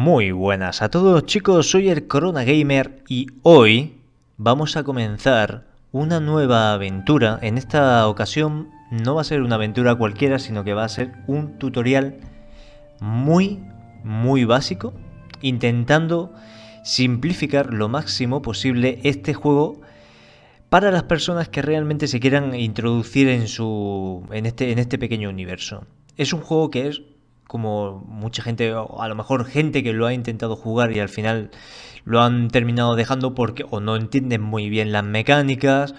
Muy buenas a todos chicos, soy el Corona Gamer y hoy vamos a comenzar una nueva aventura. En esta ocasión no va a ser una aventura cualquiera, sino que va a ser un tutorial muy, muy básico, intentando simplificar lo máximo posible este juego para las personas que realmente se quieran introducir en, su, este, en este pequeño universo. Es un juego que es como mucha gente, a lo mejor gente que lo ha intentado jugar y al final lo han terminado dejando porque o no entienden muy bien las mecánicas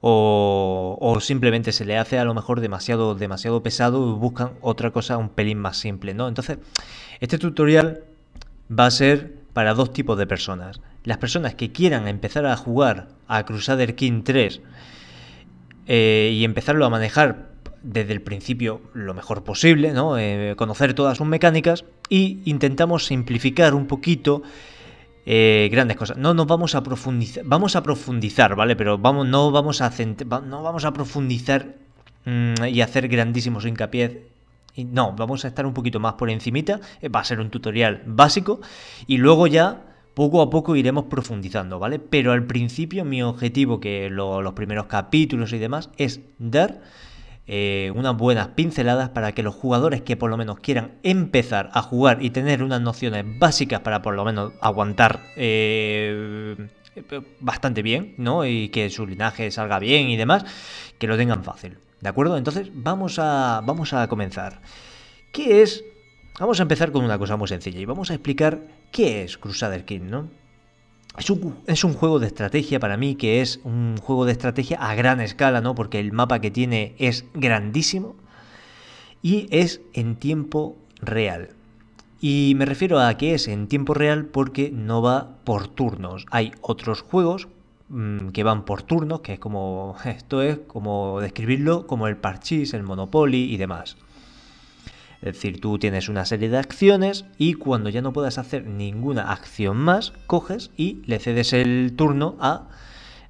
o, o simplemente se le hace a lo mejor demasiado, demasiado pesado y buscan otra cosa un pelín más simple, ¿no? Entonces, este tutorial va a ser para dos tipos de personas. Las personas que quieran empezar a jugar a Crusader King 3 eh, y empezarlo a manejar desde el principio lo mejor posible, ¿no? Eh, conocer todas sus mecánicas y intentamos simplificar un poquito eh, grandes cosas. No nos vamos a profundizar, vamos a profundizar, ¿vale? Pero vamos, no, vamos a no vamos a profundizar mm, y hacer grandísimos hincapiés no, vamos a estar un poquito más por encimita, eh, va a ser un tutorial básico y luego ya poco a poco iremos profundizando, ¿vale? Pero al principio mi objetivo, que los primeros capítulos y demás, es dar eh, unas buenas pinceladas para que los jugadores que por lo menos quieran empezar a jugar y tener unas nociones básicas para por lo menos aguantar eh, bastante bien, ¿no? Y que su linaje salga bien y demás, que lo tengan fácil. ¿De acuerdo? Entonces vamos a, vamos a comenzar. ¿Qué es? Vamos a empezar con una cosa muy sencilla y vamos a explicar qué es Crusader King, ¿no? Es un, juego de estrategia para mí que es un juego de estrategia a gran escala, ¿no? Porque el mapa que tiene es grandísimo y es en tiempo real. Y me refiero a que es en tiempo real porque no va por turnos. Hay otros juegos mm, que van por turnos, que es como esto es como describirlo como el parchís, el Monopoly y demás. Es decir, tú tienes una serie de acciones y cuando ya no puedas hacer ninguna acción más, coges y le cedes el turno a,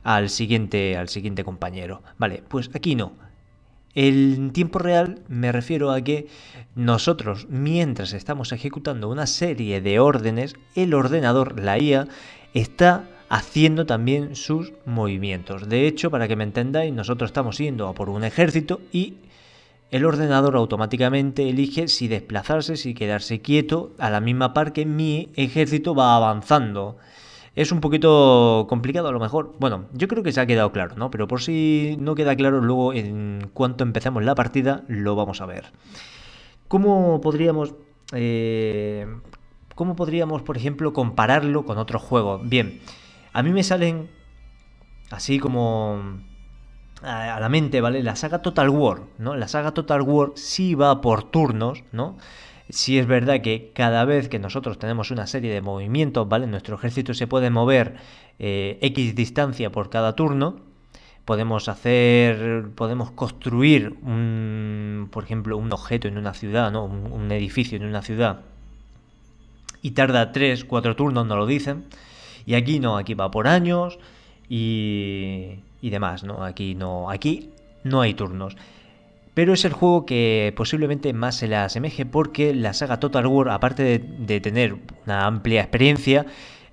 al, siguiente, al siguiente compañero. Vale, pues aquí no. El tiempo real me refiero a que nosotros, mientras estamos ejecutando una serie de órdenes, el ordenador, la IA, está haciendo también sus movimientos. De hecho, para que me entendáis, nosotros estamos yendo a por un ejército y el ordenador automáticamente elige si desplazarse, si quedarse quieto, a la misma par que mi ejército va avanzando. Es un poquito complicado a lo mejor. Bueno, yo creo que se ha quedado claro, ¿no? Pero por si no queda claro, luego en cuanto empezamos la partida lo vamos a ver. ¿Cómo podríamos... Eh, ¿Cómo podríamos, por ejemplo, compararlo con otro juego? Bien, a mí me salen así como a la mente, ¿vale? La saga Total War, ¿no? La saga Total War sí va por turnos, ¿no? Sí es verdad que cada vez que nosotros tenemos una serie de movimientos, ¿vale? Nuestro ejército se puede mover eh, X distancia por cada turno. Podemos hacer, podemos construir, un, por ejemplo, un objeto en una ciudad, ¿no? Un, edificio en una ciudad. Y tarda 3, 4 turnos, no lo dicen. Y aquí no, aquí va por años. Y y demás, ¿no? Aquí no, aquí no hay turnos. Pero es el juego que posiblemente más se le asemeje porque la saga Total War, aparte de, tener una amplia experiencia,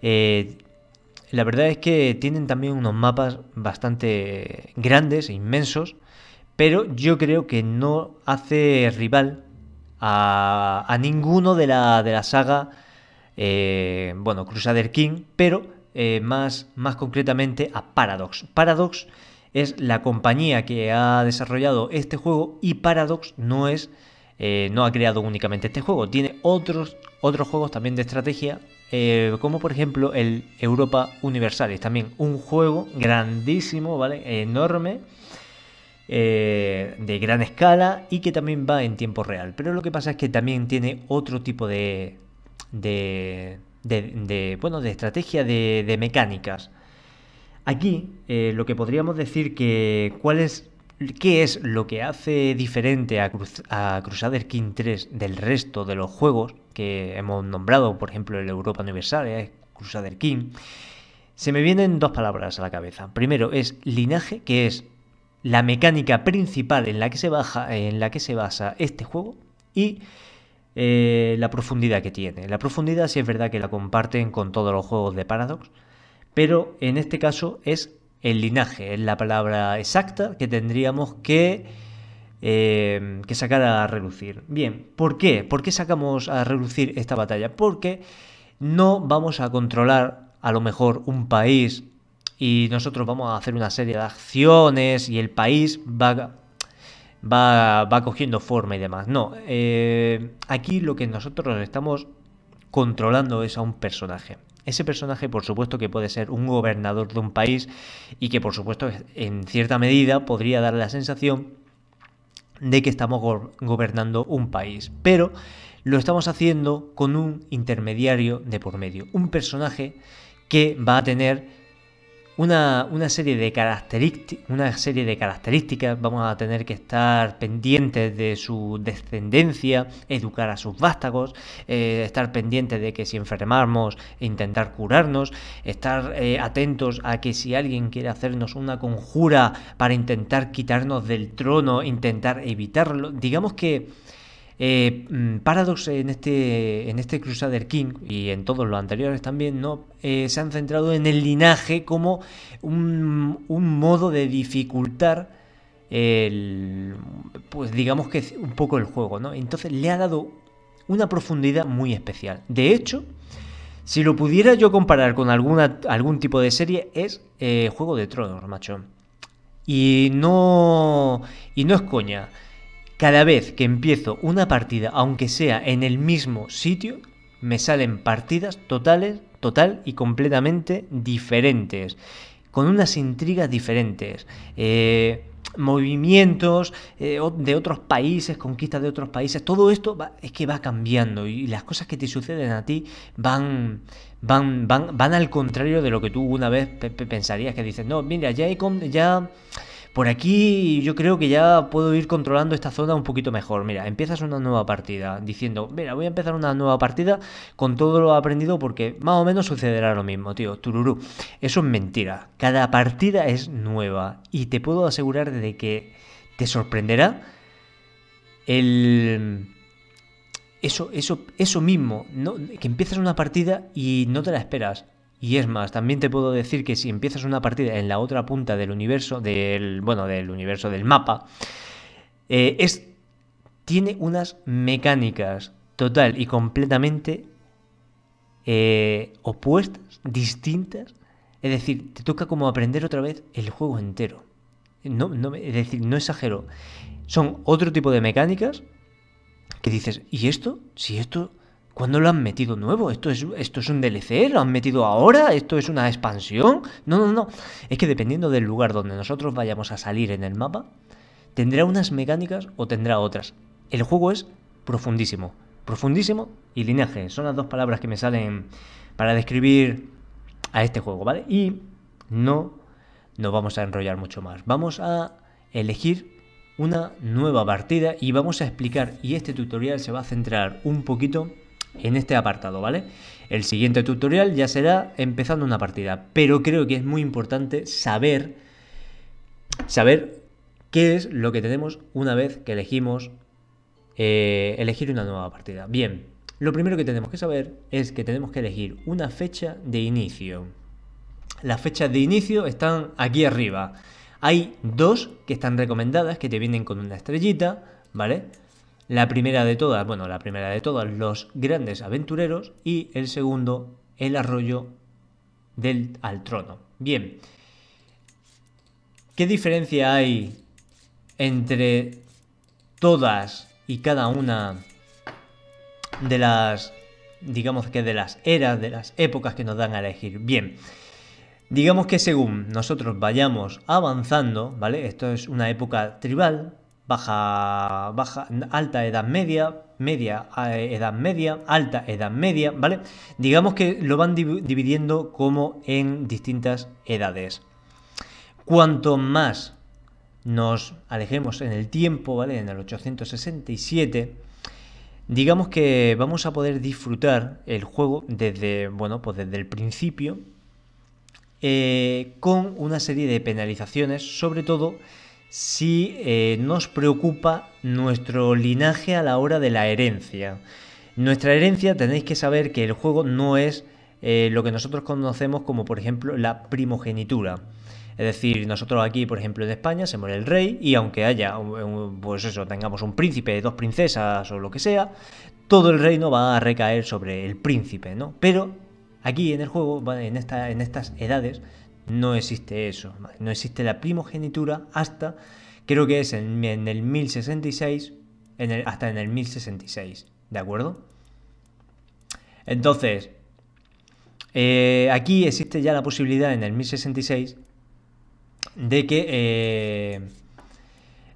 eh, la verdad es que tienen también unos mapas bastante grandes e inmensos, pero yo creo que no hace rival a, ninguno de la, saga, eh, bueno, Crusader King, pero eh, más, más concretamente a Paradox. Paradox es la compañía que ha desarrollado este juego y Paradox no es eh, no ha creado únicamente este juego, tiene otros, otros juegos también de estrategia, eh, como por ejemplo el Europa Universal Es también un juego grandísimo, ¿vale? Enorme, de gran escala y que también va en tiempo real. Pero lo que pasa es que también tiene otro tipo de, de, bueno, de estrategia de, mecánicas. Aquí eh, lo que podríamos decir que es ¿Qué es lo que hace diferente a, a, Crusader King 3 del resto de los juegos que hemos nombrado, por ejemplo, el Europa Universal eh, Crusader King? Se me vienen dos palabras a la cabeza. Primero es linaje, que es la mecánica principal en la que se, en la que se basa este juego, y eh, la profundidad que tiene. La profundidad si es verdad que la comparten con todos los juegos de Paradox, pero en este caso es el linaje, es la palabra exacta que tendríamos que, eh, que sacar a relucir. Bien, ¿por qué? ¿Por qué sacamos a relucir esta batalla? Porque no vamos a controlar a lo mejor un país y nosotros vamos a hacer una serie de acciones y el país va va, va cogiendo forma y demás. No, eh, aquí lo que nosotros estamos controlando es a un personaje. Ese personaje, por supuesto, que puede ser un gobernador de un país y que, por supuesto, en cierta medida podría dar la sensación de que estamos gobernando un país. Pero lo estamos haciendo con un intermediario de por medio, un personaje que va a tener una, serie de una serie de características, vamos a tener que estar pendientes de su descendencia, educar a sus vástagos, eh, estar pendientes de que si enfermamos, intentar curarnos, estar eh, atentos a que si alguien quiere hacernos una conjura para intentar quitarnos del trono, intentar evitarlo, digamos que eh, mm, Paradox en este, en este Crusader King y en todos los anteriores también, ¿no? Eh, se han centrado en el linaje como un, modo de dificultar el, pues digamos que un poco el juego, ¿no? Entonces le ha dado una profundidad muy especial. De hecho, si lo pudiera yo comparar con alguna, algún tipo de serie, es eh, Juego de Tronos, macho. Y no, y no es coña. Cada vez que empiezo una partida, aunque sea en el mismo sitio, me salen partidas totales, total y completamente diferentes, con unas intrigas diferentes. Eh, movimientos eh, de otros países, conquistas de otros países, todo esto es que va cambiando y las cosas que te suceden a ti van, van, van, van al contrario de lo que tú una vez pensarías que dices, no, mira, ya, he, ya por aquí yo creo que ya puedo ir controlando esta zona un poquito mejor. Mira, empiezas una nueva partida diciendo, mira, voy a empezar una nueva partida con todo lo aprendido porque más o menos sucederá lo mismo, tío. Tururú. Eso es mentira. Cada partida es nueva y te puedo asegurar de que te sorprenderá el... Eso, eso, eso mismo, que empiezas una partida y no te la esperas. Y es más, también te puedo decir que si empiezas una partida en la otra punta del universo, del, bueno, del universo del mapa, eh, es, tiene unas mecánicas total y completamente eh, opuestas, distintas. Es decir, te toca como aprender otra vez el juego entero. No, no, es decir, no exagero. Son otro tipo de mecánicas que dices, ¿y esto? Si esto ¿Cuándo lo han metido nuevo? ¿Esto es, ¿Esto es un DLC? ¿Lo han metido ahora? ¿Esto es una expansión? No, no, no. Es que dependiendo del lugar donde nosotros vayamos a salir en el mapa, tendrá unas mecánicas o tendrá otras. El juego es profundísimo. Profundísimo y linaje. Son las dos palabras que me salen para describir a este juego, ¿vale? Y no nos vamos a enrollar mucho más. Vamos a elegir una nueva partida y vamos a explicar, y este tutorial se va a centrar un poquito en este apartado, ¿vale? El siguiente tutorial ya será empezando una partida, pero creo que es muy importante saber, saber qué es lo que tenemos una vez que elegimos eh, elegir una nueva partida. Bien, lo primero que tenemos que saber es que tenemos que elegir una fecha de inicio. Las fechas de inicio están aquí arriba. Hay dos que están recomendadas, que te vienen con una estrellita, ¿vale? La primera de todas, bueno, la primera de todas, los grandes aventureros y el segundo, el arroyo del al trono. Bien, ¿qué diferencia hay entre todas y cada una de las, digamos que de las eras, de las épocas que nos dan a elegir? Bien, digamos que según nosotros vayamos avanzando, ¿vale? Esto es una época tribal, baja, baja, alta edad media, media edad media, alta edad media, ¿vale? Digamos que lo van dividiendo como en distintas edades. Cuanto más nos alejemos en el tiempo, ¿vale? En el 867, digamos que vamos a poder disfrutar el juego desde, bueno, pues desde el principio, eh, con una serie de penalizaciones, sobre todo si eh, nos preocupa nuestro linaje a la hora de la herencia. Nuestra herencia tenéis que saber que el juego no es eh, lo que nosotros conocemos como por ejemplo la primogenitura. Es decir, nosotros aquí, por ejemplo, en España se muere el rey y aunque haya, pues eso, tengamos un príncipe, dos princesas o lo que sea, todo el reino va a recaer sobre el príncipe, ¿no? Pero aquí en el juego, en estas edades, no existe eso, no existe la primogenitura hasta, creo que es en, el 1066, hasta en el 1066, ¿de acuerdo? Entonces, eh, aquí existe ya la posibilidad en el 1066 de que eh,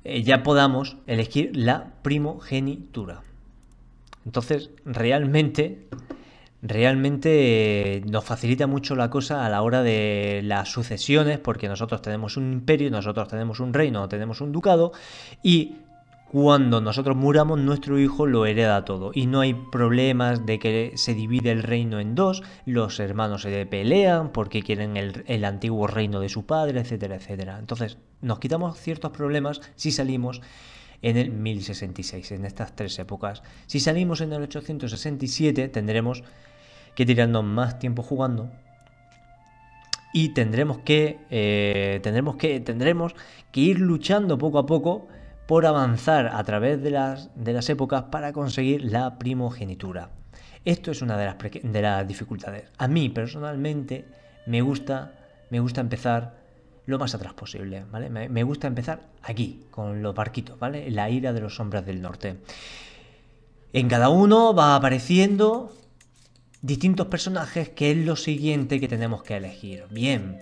eh, ya podamos elegir la primogenitura. Entonces, realmente realmente eh, nos facilita mucho la cosa a la hora de las sucesiones, porque nosotros tenemos un imperio, nosotros tenemos un reino, tenemos un ducado, y cuando nosotros muramos, nuestro hijo lo hereda todo. Y no hay problemas de que se divide el reino en dos, los hermanos se pelean porque quieren el, el, antiguo reino de su padre, etcétera, etcétera. Entonces, nos quitamos ciertos problemas si salimos en el 1066, en estas tres épocas. Si salimos en el 867 tendremos que tirando más tiempo jugando y tendremos que, eh, tendremos que, tendremos que ir luchando poco a poco por avanzar a través de las, de las épocas para conseguir la primogenitura. Esto es una de las, de las dificultades. A mí personalmente me gusta, me gusta empezar lo más atrás posible, ¿vale? Me, gusta empezar aquí, con los barquitos, ¿vale? La ira de los sombras del norte. En cada uno va apareciendo distintos personajes, que es lo siguiente que tenemos que elegir. Bien,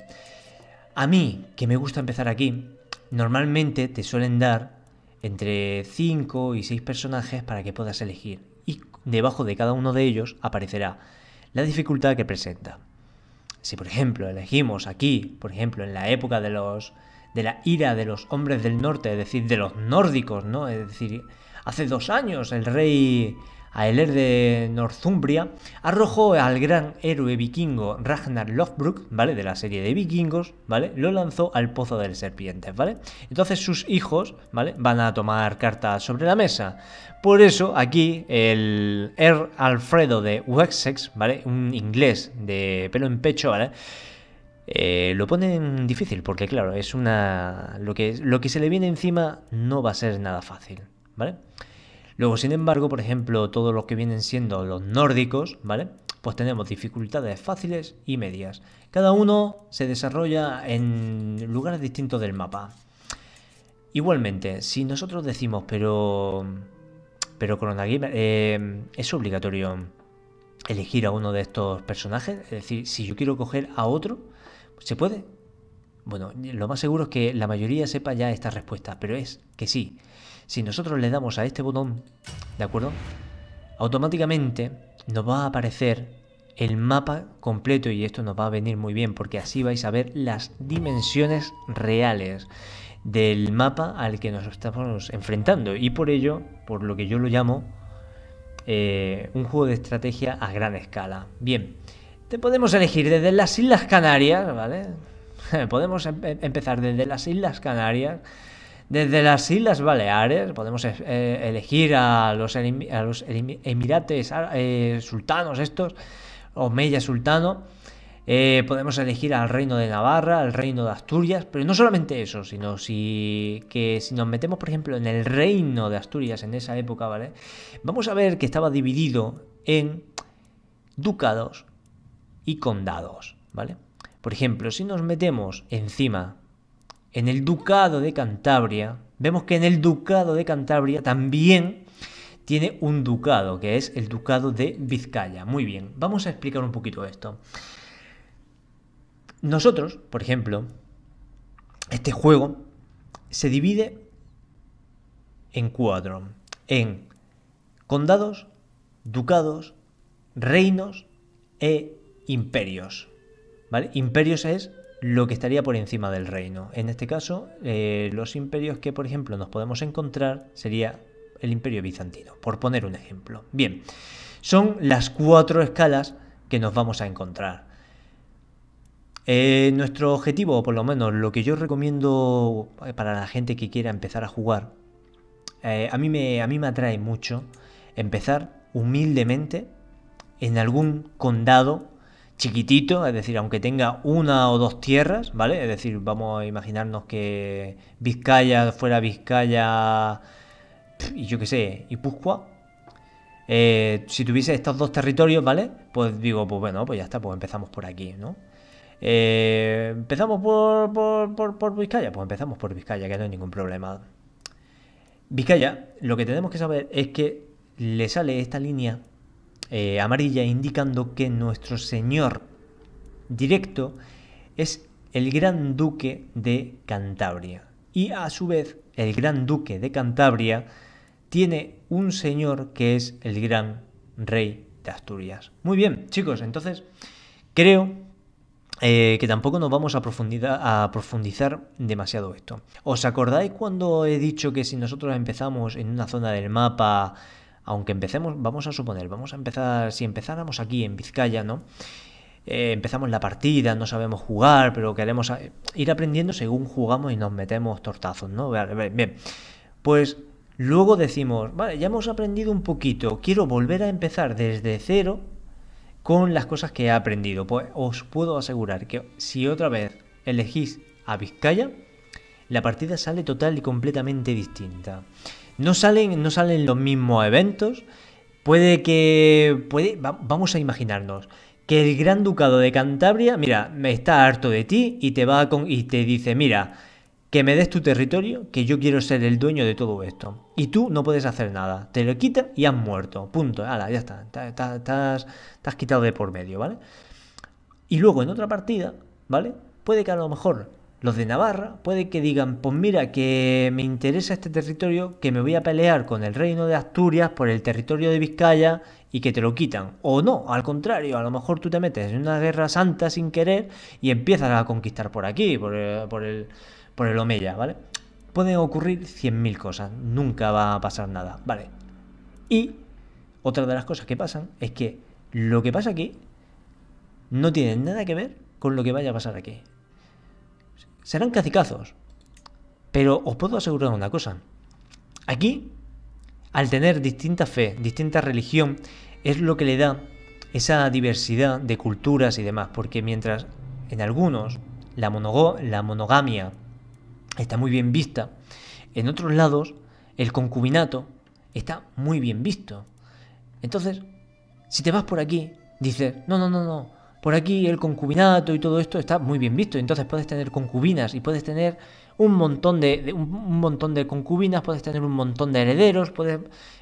a mí, que me gusta empezar aquí, normalmente te suelen dar entre 5 y 6 personajes para que puedas elegir. Y debajo de cada uno de ellos aparecerá la dificultad que presenta. Si por ejemplo elegimos aquí, por ejemplo en la época de los de la ira de los hombres del norte, es decir, de los nórdicos, ¿no? Es decir, hace dos años el rey Aeler de Northumbria, arrojó al gran héroe vikingo Ragnar Lothbrok, ¿vale? De la serie de vikingos, ¿vale? Lo lanzó al pozo del serpiente, ¿vale? Entonces sus hijos, ¿vale? Van a tomar cartas sobre la mesa. Por eso aquí el Er Alfredo de Wessex, ¿vale? Un inglés de pelo en pecho, ¿vale? Eh, lo ponen difícil porque claro, es una lo que lo que se le viene encima no va a ser nada fácil, ¿vale? Luego, sin embargo, por ejemplo, todos los que vienen siendo los nórdicos, ¿vale? Pues tenemos dificultades fáciles y medias. Cada uno se desarrolla en lugares distintos del mapa. Igualmente, si nosotros decimos, pero. Pero con eh, es obligatorio elegir a uno de estos personajes. Es decir, si yo quiero coger a otro, ¿se puede? Bueno, lo más seguro es que la mayoría sepa ya esta respuesta, pero es que sí. Si nosotros le damos a este botón, ¿de acuerdo? Automáticamente nos va a aparecer el mapa completo y esto nos va a venir muy bien porque así vais a ver las dimensiones reales del mapa al que nos estamos enfrentando y por ello, por lo que yo lo llamo eh, un juego de estrategia a gran escala. Bien, te podemos elegir desde las Islas Canarias, ¿vale? podemos em-, em-, empezar desde las Islas Canarias desde las Islas Baleares podemos eh, eh, elegir a los, Emirates eh, Sultanos estos, o Mella Sultano. podemos elegir al Reino de Navarra, al Reino de Asturias, pero no solamente eso, sino si, que si nos metemos, por ejemplo, en el Reino de Asturias en esa época, ¿vale? Vamos a ver que estaba dividido en ducados y condados, ¿vale? Por ejemplo, si nos metemos encima en el Ducado de Cantabria, vemos que en el Ducado de Cantabria también tiene un ducado, que es el Ducado de Vizcaya. Muy bien, vamos a explicar un poquito esto. Nosotros, por ejemplo, este juego se divide en cuatro, en condados, ducados, reinos e imperios. ¿Vale? Imperios es lo que estaría por encima del reino. En este caso, eh, los imperios que, por ejemplo, nos podemos encontrar sería el imperio bizantino, por poner un ejemplo. Bien, son las cuatro escalas que nos vamos a encontrar. Eh, nuestro objetivo, o por lo menos lo que yo recomiendo eh, para la gente que quiera empezar a jugar, a, mí me, a mí me atrae mucho empezar humildemente en algún condado chiquitito, es decir, aunque tenga una o dos tierras, ¿vale? Es decir, vamos a imaginarnos que Vizcaya fuera Vizcaya y yo qué sé, y eh, si tuviese estos dos territorios, ¿vale? Pues digo, pues bueno, pues ya está, pues empezamos por aquí, ¿no? Eh, empezamos por, por, por, por Vizcaya, pues empezamos por Vizcaya, que no hay ningún problema. Vizcaya, lo que tenemos que saber es que le sale esta línea eh, amarilla indicando que nuestro señor directo es el gran duque de Cantabria. Y a su vez, el gran duque de Cantabria tiene un señor que es el gran rey de Asturias. Muy bien, chicos, entonces creo eh, que tampoco nos vamos a, profundizar demasiado esto. ¿Os acordáis cuando he dicho que si nosotros empezamos en una zona del mapa aunque empecemos, vamos a suponer, vamos a empezar, si empezáramos aquí en Vizcaya, ¿no? Eh, empezamos la partida, no sabemos jugar, pero queremos ir aprendiendo según jugamos y nos metemos tortazos, ¿no? bien, pues luego decimos, vale, ya hemos aprendido un poquito, quiero volver a empezar desde cero con las cosas que he aprendido. Pues os puedo asegurar que si otra vez elegís a Vizcaya, la partida sale total y completamente distinta no salen, no salen los mismos eventos. Puede que. Puede, vamos a imaginarnos que el Gran Ducado de Cantabria, mira, me está harto de ti y te va con, y te dice, mira, que me des tu territorio, que yo quiero ser el dueño de todo esto. Y tú no puedes hacer nada. Te lo quita y has muerto. Punto. ya está. Te has quitado de por medio, ¿vale? Y luego en otra partida, ¿vale? Puede que a lo mejor los de Navarra puede que digan, pues mira, que me interesa este territorio, que me voy a pelear con el reino de Asturias por el territorio de Vizcaya y que te lo quitan. O no, al contrario, a lo mejor tú te metes en una guerra santa sin querer y empiezas a conquistar por aquí, por, eh, el, por el, Omeya, ¿vale? Pueden ocurrir 100.000 cosas, nunca va a pasar nada, ¿vale? Y otra de las cosas que pasan es que lo que pasa aquí no tiene nada que ver con lo que vaya a pasar aquí serán cacicazos. Pero os puedo asegurar una cosa. Aquí, al tener distinta fe, distinta religión, es lo que le da esa diversidad de culturas y demás. Porque mientras en algunos la, la monogamia está muy bien vista, en otros lados el concubinato está muy bien visto. Entonces, si te vas por aquí, dices, no, no, no, no, por aquí el concubinato y todo esto está muy bien visto. Entonces puedes tener concubinas y puedes tener un montón de, montón de concubinas, puedes tener un montón de herederos, puedes,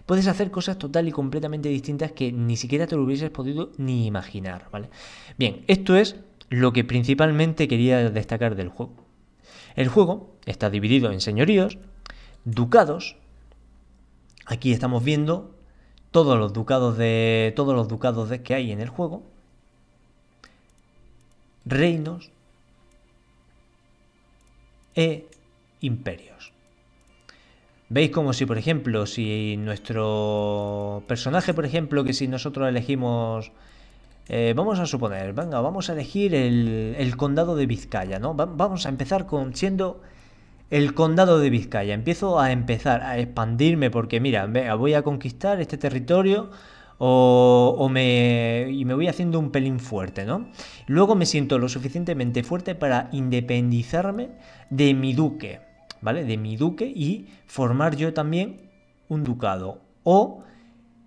puedes hacer cosas total y completamente distintas que ni siquiera te lo hubieses podido ni imaginar, ¿vale? Bien, esto es lo que principalmente quería destacar del juego. El juego está dividido en señoríos, ducados. Aquí estamos viendo todos los ducados de todos los ducados de, que hay en el juego reinos e imperios. Veis como si, por ejemplo, si nuestro personaje, por ejemplo, que si nosotros elegimos, eh, vamos a suponer, venga, vamos a elegir el, condado de Vizcaya, ¿no? vamos a empezar con siendo el condado de Vizcaya. Empiezo a empezar a expandirme porque, mira, voy a conquistar este territorio o, me, y me voy haciendo un pelín fuerte, ¿no? Luego me siento lo suficientemente fuerte para independizarme de mi duque, ¿vale? De mi duque y formar yo también un ducado. O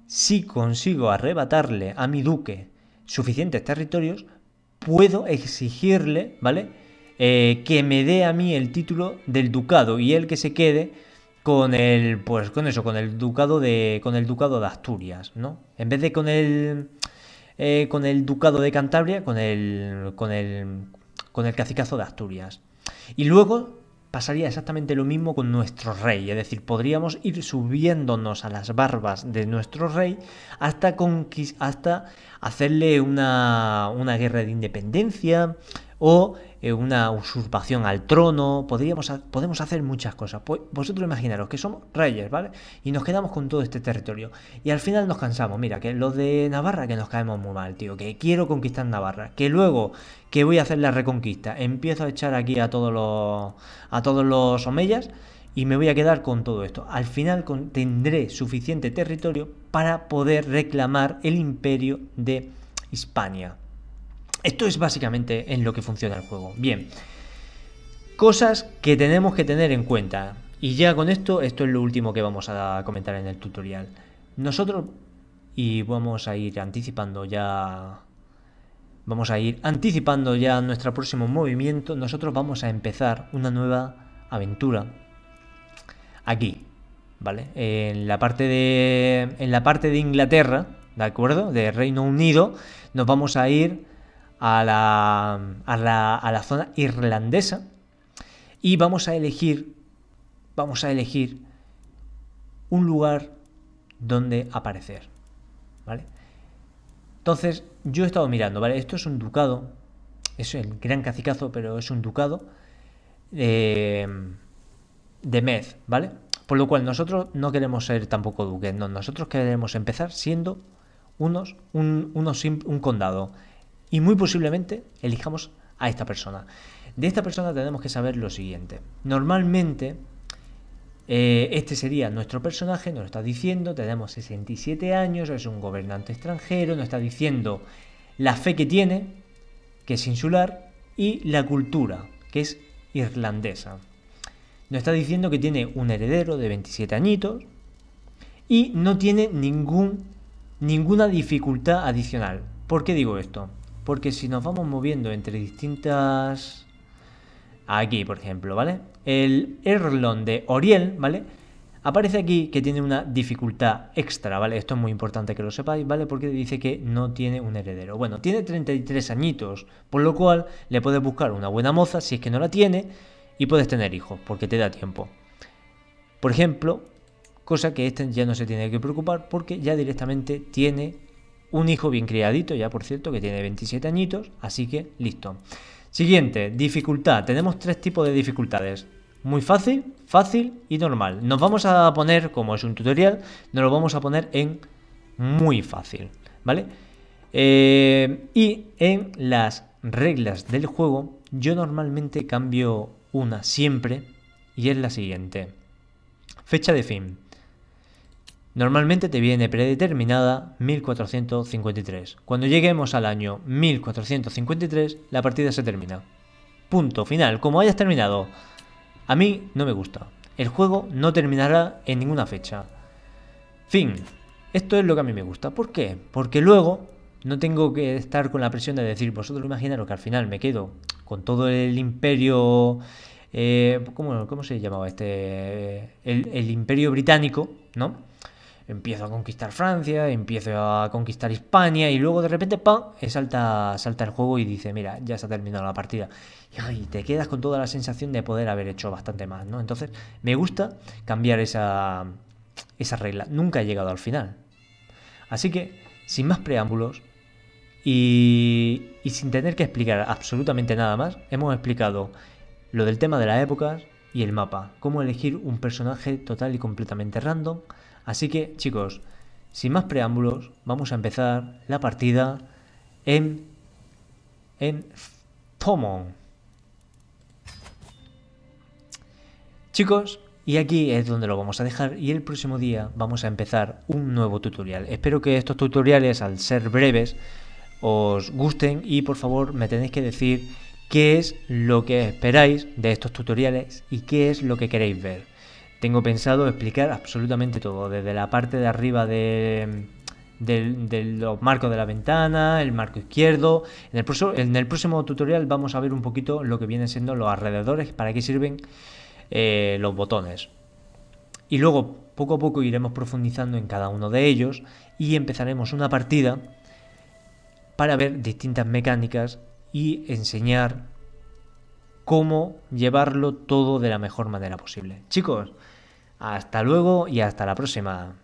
si consigo arrebatarle a mi duque suficientes territorios, puedo exigirle, ¿vale? Eh, que me dé a mí el título del ducado y él que se quede con el pues con eso con el ducado de con el ducado de Asturias no en vez de con el eh, con el ducado de Cantabria con el con el con el cacicazo de Asturias y luego pasaría exactamente lo mismo con nuestro rey es decir podríamos ir subiéndonos a las barbas de nuestro rey hasta hasta hacerle una una guerra de independencia o eh, una usurpación al trono, podríamos, podemos hacer muchas cosas. Pues vosotros imaginaros que somos reyes, ¿vale? Y nos quedamos con todo este territorio. Y al final nos cansamos, mira, que los de Navarra que nos caemos muy mal, tío, que quiero conquistar Navarra, que luego que voy a hacer la reconquista, empiezo a echar aquí a todos los, a todos los omeyas y me voy a quedar con todo esto. Al final tendré suficiente territorio para poder reclamar el imperio de Hispania. Esto es básicamente en lo que funciona el juego. Bien, cosas que tenemos que tener en cuenta. Y ya con esto, esto es lo último que vamos a comentar en el tutorial. Nosotros, y vamos a ir anticipando ya... Vamos a ir anticipando ya nuestro próximo movimiento. Nosotros vamos a empezar una nueva aventura. Aquí, ¿vale? En la parte de, en la parte de Inglaterra, ¿de acuerdo? De Reino Unido, nos vamos a ir a la, a la, a la zona irlandesa y vamos a elegir, vamos a elegir un lugar donde aparecer, ¿vale? Entonces, yo he estado mirando, ¿vale? Esto es un ducado, es el gran cacicazo, pero es un ducado eh, de Med, ¿vale? Por lo cual nosotros no queremos ser tampoco duques, no, nosotros queremos empezar siendo unos, un, un condado y muy posiblemente elijamos a esta persona. De esta persona tenemos que saber lo siguiente. Normalmente, eh, este sería nuestro personaje, nos está diciendo, tenemos 67 años, es un gobernante extranjero, nos está diciendo la fe que tiene, que es insular, y la cultura, que es irlandesa. Nos está diciendo que tiene un heredero de 27 añitos y no tiene ningún, ninguna dificultad adicional. ¿Por qué digo esto? porque si nos vamos moviendo entre distintas... Aquí, por ejemplo, ¿vale? El Erlon de Oriel, ¿vale? Aparece aquí que tiene una dificultad extra, ¿vale? Esto es muy importante que lo sepáis, ¿vale? Porque dice que no tiene un heredero. Bueno, tiene 33 añitos, por lo cual le puedes buscar una buena moza si es que no la tiene y puedes tener hijos, porque te da tiempo. Por ejemplo, cosa que este ya no se tiene que preocupar porque ya directamente tiene un hijo bien criadito, ya por cierto, que tiene 27 añitos, así que listo. Siguiente, dificultad. Tenemos tres tipos de dificultades. Muy fácil, fácil y normal. Nos vamos a poner, como es un tutorial, nos lo vamos a poner en muy fácil, ¿vale? Eh, y en las reglas del juego, yo normalmente cambio una siempre y es la siguiente. Fecha de fin. Normalmente te viene predeterminada 1453. Cuando lleguemos al año 1453, la partida se termina. Punto final, como hayas terminado. A mí no me gusta. El juego no terminará en ninguna fecha. Fin. Esto es lo que a mí me gusta. ¿Por qué? Porque luego no tengo que estar con la presión de decir, vosotros imaginaros que al final me quedo con todo el imperio, eh, ¿cómo, se llamaba este? El, el, imperio británico, ¿no? empiezo a conquistar Francia, empiezo a conquistar España y luego de repente, ¡pam!, eh, salta, salta el juego y dice, mira, ya se ha terminado la partida. Y te quedas con toda la sensación de poder haber hecho bastante más, ¿no? Entonces, me gusta cambiar esa, esa regla. Nunca he llegado al final. Así que, sin más preámbulos y, y sin tener que explicar absolutamente nada más, hemos explicado lo del tema de las épocas y el mapa, cómo elegir un personaje total y completamente random, Así que, chicos, sin más preámbulos, vamos a empezar la partida en, en Pomon. Chicos, y aquí es donde lo vamos a dejar y el próximo día vamos a empezar un nuevo tutorial. Espero que estos tutoriales, al ser breves, os gusten y por favor me tenéis que decir qué es lo que esperáis de estos tutoriales y qué es lo que queréis ver tengo pensado explicar absolutamente todo, desde la parte de arriba de, los marcos de la ventana, el marco izquierdo. En el, próximo, tutorial vamos a ver un poquito lo que vienen siendo los alrededores, para qué sirven eh, los botones. Y luego poco a poco iremos profundizando en cada uno de ellos y empezaremos una partida para ver distintas mecánicas y enseñar cómo llevarlo todo de la mejor manera posible. Chicos, hasta luego y hasta la próxima.